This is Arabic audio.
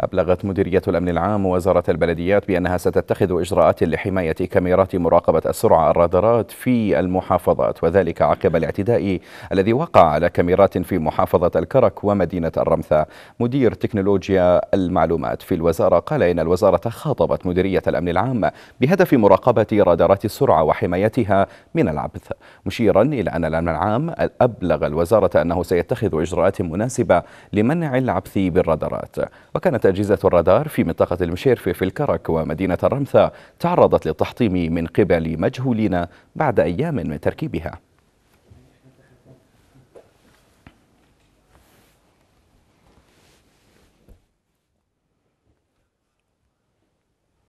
أبلغت مديرية الأمن العام وزارة البلديات بأنها ستتخذ إجراءات لحماية كاميرات مراقبة السرعة الرادارات في المحافظات وذلك عقب الاعتداء الذي وقع على كاميرات في محافظة الكرك ومدينة الرمثة مدير تكنولوجيا المعلومات في الوزارة قال إن الوزارة خاطبت مديرية الأمن العام بهدف مراقبة رادارات السرعة وحمايتها من العبث مشيرا إلى أن الأمن العام أبلغ الوزارة أنه سيتخذ إجراءات مناسبة لمنع العبث بالرادارات وكانت أجهزة الرادار في منطقة المشيرفة في الكرك ومدينة الرمثة تعرضت للتحطيم من قبل مجهولين بعد أيام من تركيبها